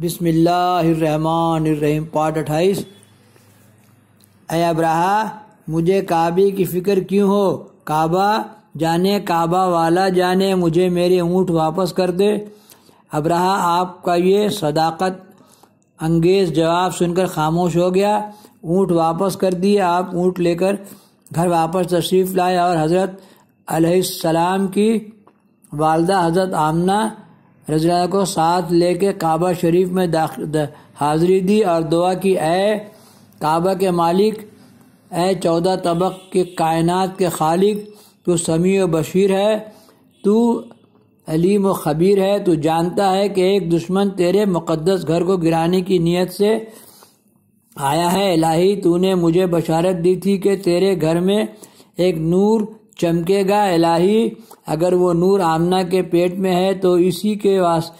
बिसमीम पार्ट अट्ठाईस अय अब्राहा मुझे काबे की फ़िक्र क्यों हो काबा जाने काबा वाला जाने मुझे मेरे ऊँट वापस कर दे अब्राहा आपका ये सदाकत अंगेज़ जवाब सुनकर खामोश हो गया ऊँट वापस कर दिए आप ऊँट लेकर घर वापस तशरीफ़ लाए और हज़रत सलाम की वालदा हज़रत आमना रजिला को साथ लेके काबा शरीफ में हाजिरी दी और दुआ की ए काबा के मालिक ए चौदह तबक के कायनात के खालिक तो समी व बशीर है तू अलीम व खबीर है तू जानता है कि एक दुश्मन तेरे मुक़दस घर को गिराने की नीयत से आया है इलाही तूने मुझे बशारत दी थी कि तेरे घर में एक नूर चमकेगा इलाही अगर वो नूर आमना के पेट में है तो इसी के वास,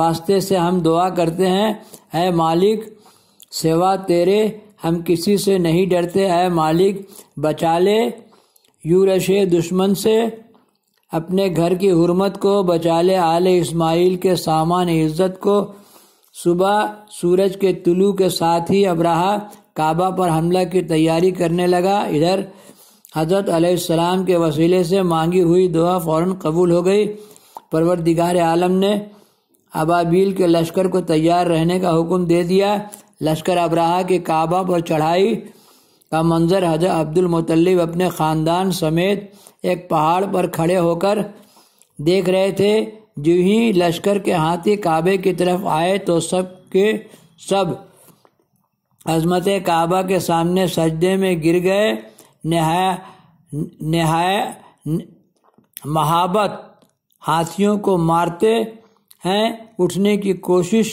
वास्ते से हम दुआ करते हैं है मालिक सेवा तेरे हम किसी से नहीं डरते है मालिक बचा ले यूरशे दुश्मन से अपने घर की हरमत को बचा ले आल इस्माइल के सामान इज्जत को सुबह सूरज के तुलू के साथ ही अब्राहा काबा पर हमला की तैयारी करने लगा इधर हजरत आसमाम के वसीले से मांगी हुई दुआ फ़ौर कबूल हो गई परवरदिगार आलम ने अबाबील के लश्कर को तैयार रहने का हुक्म दे दिया लश्कर अब्रहा के काबा पर चढ़ाई का मंजर हजरत अब्दुल मुतल्लिब अपने ख़ानदान समेत एक पहाड़ पर खड़े होकर देख रहे थे जो ही लश्कर के हाथी काबे की तरफ आए तो सब के सब अजमत काबा के सामने सजदे में गिर गए नहाय नहाय महाबत हाथियों को मारते हैं उठने की कोशिश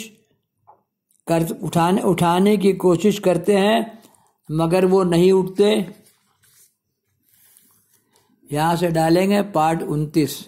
कर उठाने उठाने की कोशिश करते हैं मगर वो नहीं उठते यहाँ से डालेंगे पार्ट उनतीस